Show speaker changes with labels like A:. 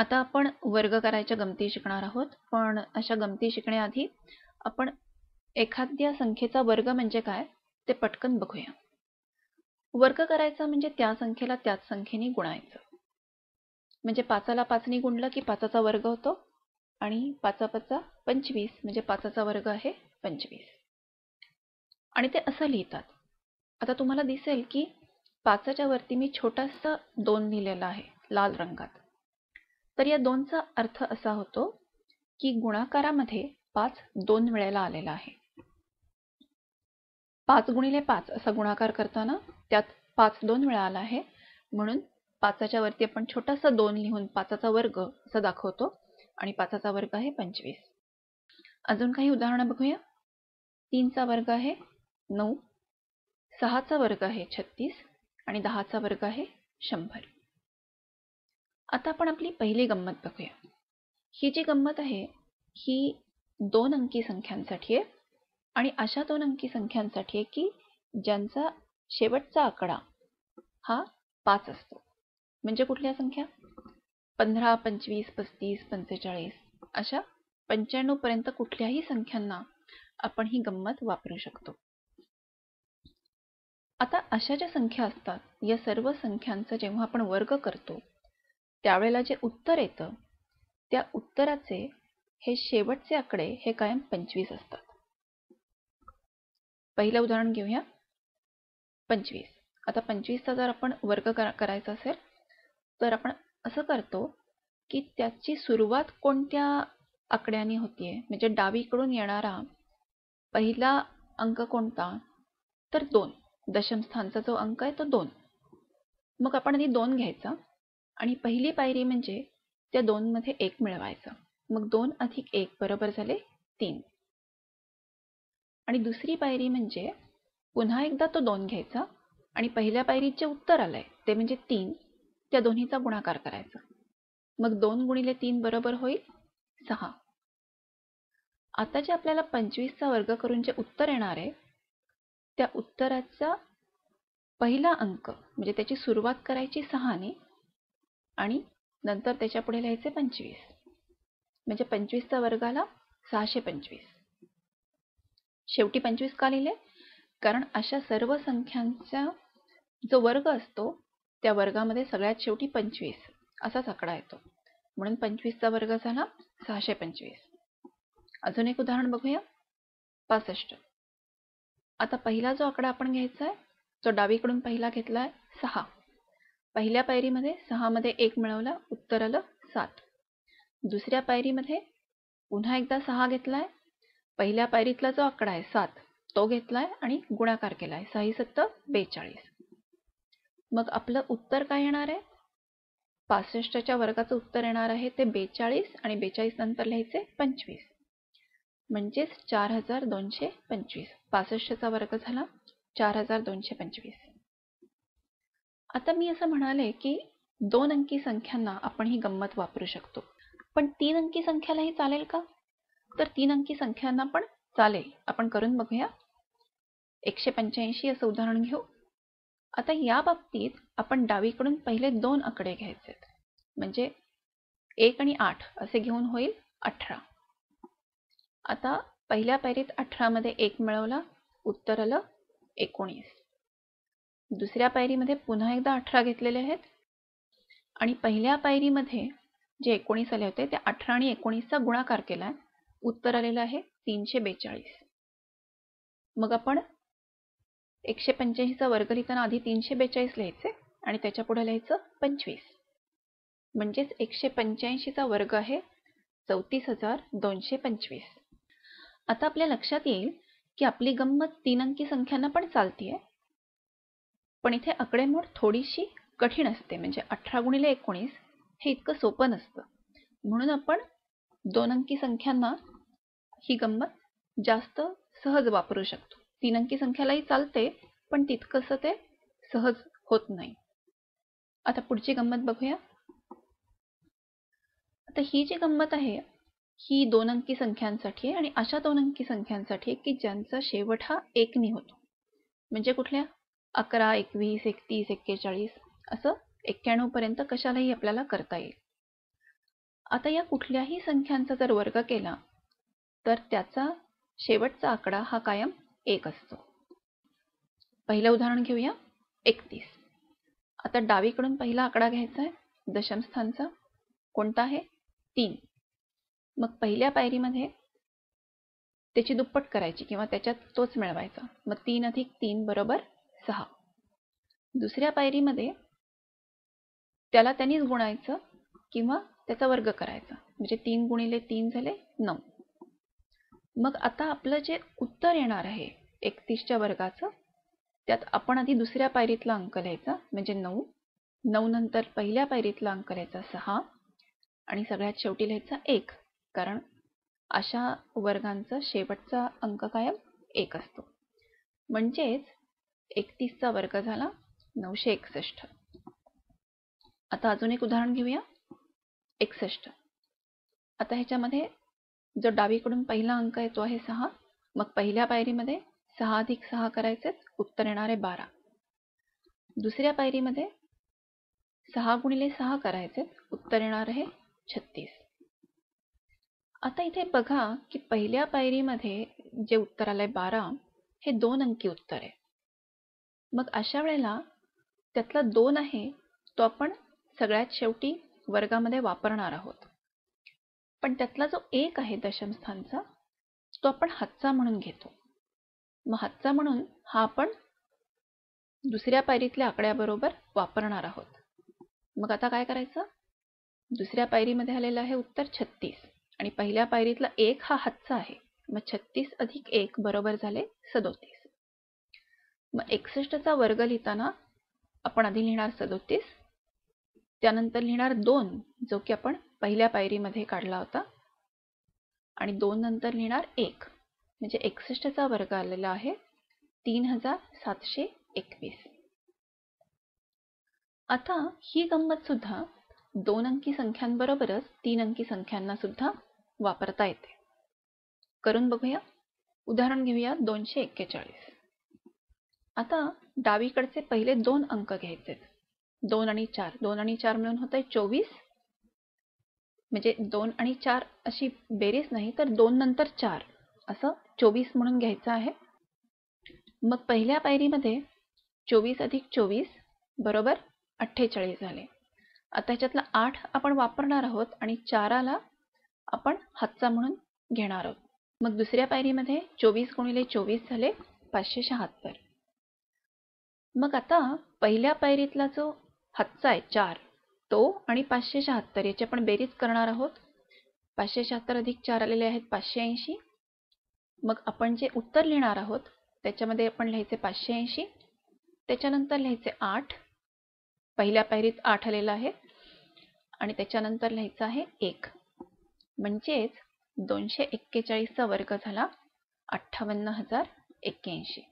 A: आता आपण वर्ग करायच्या गमती शिकणार आहोत पण अशा गमती शिकण्याआधी आपण एखाद्या संख्येचा वर्ग म्हणजे काय ते पटकन बघूया वर्ग करायचा म्हणजे त्या संख्येला त्याच संख्येने गुणायचं म्हणजे पाचाला पाचनी गुणलं की पाचाचा वर्ग होतो आणि पाचा पाचा पंचवीस म्हणजे पाचाचा वर्ग आहे पंचवीस आणि ते असं लिहितात आता तुम्हाला दिसेल की पाचाच्या वरती मी छोटासा दोन लिहिलेला आहे लाल रंगात तर या दोनचा अर्थ असा होतो की गुणाकारामध्ये पाच दोन वेळेला आलेला आहे पाच गुणिले पाच असा गुणाकार करताना त्यात पाच दोन वेळा आला आहे म्हणून पाचाच्या वरती आपण छोटासा दोन लिहून पाचाचा वर्ग असा दाखवतो आणि पाचाचा वर्ग आहे पंचवीस अजून काही उदाहरणं बघूया तीनचा वर्ग आहे नऊ सहाचा वर्ग आहे छत्तीस आणि दहाचा वर्ग आहे शंभर आता आपण आपली पहिली गंमत बघूया ही जी गंमत आहे ही दोन अंकी संख्यांसाठी आहे आणि अशा दोन अंकी संख्यांसाठी आहे की ज्यांचा शेवटचा आकडा हा पाच असतो म्हणजे कुठल्या संख्या पंधरा पंचवीस पस्तीस पंचेचाळीस अशा पंच्याण्णव पर्यंत कुठल्याही संख्यांना आपण ही गंमत वापरू शकतो आता अशा ज्या संख्या असतात या सर्व संख्यांचा जेव्हा आपण वर्ग करतो त्यावेळेला जे उत्तर येतं त्या उत्तराचे हे शेवटचे आकडे हे कायम पंचवीस असतात पहिलं उदाहरण घेऊया पंचवीस आता पंचवीसचा जर आपण वर्ग करायचा असेल तर आपण असं करतो की त्याची सुरुवात कोणत्या आकड्यांनी होतीये म्हणजे डावीकडून येणारा पहिला अंक कोणता तर दोन दशमस्थानचा जो अंक आहे तो दोन मग आपण आधी दोन घ्यायचा आणि पहिली पायरी म्हणजे त्या दोनमध्ये एक मिळवायचं मग दोन अधिक एक बरोबर झाले तीन आणि दुसरी पायरी म्हणजे पुन्हा एकदा तो दोन घ्यायचा आणि पहिल्या पायरीत जे उत्तर आलंय ते म्हणजे तीन त्या दोन्हीचा गुणाकार करायचा मग दोन गुणिले तीन बरोबर होईल सहा आता जे आपल्याला पंचवीसचा वर्ग करून जे उत्तर येणार आहे त्या उत्तराचा पहिला अंक म्हणजे त्याची सुरुवात करायची सहाने आणि नंतर त्याच्या पुढे लिहायचे पंचवीस म्हणजे पंचवीसचा वर्ग आला सहाशे पंचवीस शेवटी पंचवीस का लिहिले कारण अशा सर्व संख्यांचा जो वर्ग असतो त्या वर्गामध्ये सगळ्यात शेवटी पंचवीस असाच आकडा येतो म्हणून पंचवीसचा वर्ग झाला सहाशे पंचवीस अजून एक उदाहरण बघूया पासष्ट आता पहिला जो आकडा आपण घ्यायचा आहे तो डावीकडून पहिला घेतलाय सहा पहिल्या पायरीमध्ये सहामध्ये एक मिळवला उत्तर आलं सात दुसऱ्या पायरीमध्ये पुन्हा एकदा सहा घेतलाय पहिल्या पायरीतला जो आकडा आहे सात तो घेतलाय आणि गुणाकार केलाय सही सत्त बेचाळीस मग आपलं उत्तर काय येणार आहे पासष्टच्या वर्गाचं उत्तर येणार आहे ते बेचाळीस आणि बेचाळीस नंतर लिहायचे पंचवीस म्हणजेच चार हजार दोनशे पंचवीस पासष्टचा वर्ग झाला चार हजार दोनशे पंचवीस आता मी असं म्हणाले की दोन अंकी संख्यांना आपण ही गंमत वापरू शकतो पण तीन अंकी संख्यालाही चालेल का तर तीन अंकी संख्यांना पण चालेल आपण करून बघूया एकशे पंच्याऐंशी असं उदाहरण घेऊ आता या बाबतीत आपण डावीकडून पहिले दोन आकडे घ्यायचे म्हणजे एक आणि आठ असे घेऊन होईल अठरा आता पहिल्या पायरीत अठरामध्ये एक मिळवला उत्तर आलं एकोणीस दुसऱ्या पायरीमध्ये पुन्हा एकदा अठरा घेतलेले आहेत आणि पहिल्या पायरीमध्ये जे एकोणीस आले होते ते अठरा आणि एकोणीसचा गुणाकार केला आहे उत्तर आलेलं आहे तीनशे बेचाळीस मग आपण एकशे पंच्याऐंशीचा वर्ग लिहिताना आधी तीनशे बेचाळीस लिहायचे आणि त्याच्या पुढे लिहायचं पंचवीस म्हणजेच एकशे पंच्याऐंशीचा वर्ग आहे चौतीस हजार दोनशे पंचवीस आता आपल्या लक्षात येईल की आपली गंमत तीन अंकी संख्यांना पण चालतीये पण इथे आकडेमोड थोडीशी कठीण असते म्हणजे अठरा गुणिले एकोणीस हे इतकं सोपं नसतं म्हणून आपण दोन अंकी संख्यांना ही गंमत जास्त सहज वापरू शकतो तीन अंकी संख्यालाही चालते पण तितकंसं ते सहज होत नाही आता पुढची गंमत बघूया आता ही जी गंमत आहे ही दोन अंकी संख्यांसाठी आणि अशा दोन अंकी संख्यांसाठी की ज्यांचा शेवट हा एकनी होतो म्हणजे कुठल्या अकरा एकवीस एकतीस एक्केचाळीस असं पर्यंत कशालाही आपल्याला करता येईल आता या कुठल्याही संख्यांचा जर वर्ग केला तर त्याचा शेवटचा आकडा हा कायम एक असतो पहिलं उदाहरण घेऊया एकतीस आता डावीकडून पहिला आकडा घ्यायचा आहे दशमस्थानचा कोणता आहे तीन मग पहिल्या पायरीमध्ये त्याची दुप्पट करायची किंवा त्याच्यात तोच मिळवायचा मग तीन अधिक तीन बरोबर सहा दुसऱ्या पायरीमध्ये त्याला त्यांनीच गुणायचं किंवा त्याचा वर्ग करायचा म्हणजे तीन गुणिले तीन झाले नऊ मग आता आपलं जे उत्तर येणार आहे एकतीसच्या वर्गाचं त्यात आपण आधी दुसऱ्या पायरीतला अंक लिहायचा म्हणजे नऊ नऊ नंतर पहिल्या पायरीतला अंक लिहायचा सहा आणि सगळ्यात शेवटी लिहायचा एक कारण अशा वर्गांचा शेवटचा अंक कायम एक असतो म्हणजेच एकतीसचा वर्ग झाला नऊशे एकसष्ट आता अजून एक उदाहरण घेऊया एकसष्ट आता ह्याच्यामध्ये जो डावीकडून पहिला अंक येतो आहे सहा मग पहिल्या पायरीमध्ये सहा अधिक सहा करायचे उत्तर येणार आहे बारा दुसऱ्या पायरीमध्ये सहा गुणिले सहा करायचे उत्तर येणार आहे छत्तीस आता इथे बघा की पहिल्या पायरीमध्ये जे उत्तर आलंय बारा हे दोन अंकी उत्तर आहे मग अशा वेळेला त्यातला दोन आहे तो आपण सगळ्यात शेवटी वर्गामध्ये वापरणार आहोत पण त्यातला जो एक आहे दशमस्थानचा तो आपण हातचा म्हणून घेतो मग हातचा म्हणून हा आपण दुसऱ्या पायरीतल्या आकड्याबरोबर वापरणार आहोत मग आता काय करायचं दुसऱ्या पायरीमध्ये आलेलं आहे उत्तर छत्तीस आणि पहिल्या पायरीतला एक हा हातचा आहे मग छत्तीस अधिक एक बरोबर झाले सदोतीस मग एकसष्टचा वर्ग लिहिताना आपण आधी लिहिणार सदोतीस त्यानंतर लिहिणार दोन जो की आपण पहिल्या पायरीमध्ये काढला होता आणि दोन नंतर लिहिणार एक म्हणजे एकसष्टचा वर्ग आलेला आहे तीन हजार सातशे एकवीस आता ही गंमत सुद्धा दोन अंकी संख्यांबरोबरच तीन अंकी संख्यांना सुद्धा वापरता येते करून बघूया उदाहरण घेऊया दोनशे एक्केचाळीस आता डावीकडचे पहिले दोन अंक घ्यायचे दोन आणि चार दोन आणि चार मिळून होत आहे चोवीस म्हणजे दोन आणि चार अशी बेरीज नाही तर दोन नंतर चार असं चोवीस म्हणून घ्यायचं आहे मग पहिल्या पायरीमध्ये चोवीस अधिक चोवीस बरोबर अठ्ठेचाळीस झाले आता ह्याच्यातला आठ आपण वापरणार आहोत आणि चाराला आपण हातचा म्हणून घेणार आहोत मग दुसऱ्या पायरीमध्ये चोवीस गुणिले चोवीस झाले पाचशे शहात्तर मग आता पहिल्या पायरीतला जो हातचा आहे चार तो आणि पाचशे शहात्तर याची आपण बेरीज करणार आहोत पाचशे शहात्तर अधिक चार आलेले आहेत पाचशे ऐंशी मग आपण जे उत्तर लिहिणार आहोत त्याच्यामध्ये आपण लिहायचे पाचशे ऐंशी त्याच्यानंतर लिहायचे आठ पहिल्या पायरीत आठ आलेला आहे आणि त्याच्यानंतर लिहायचं आहे एक म्हणजेच दोनशे एक्केचाळीसचा वर्ग झाला अठ्ठावन्न हजार एक्क्याऐंशी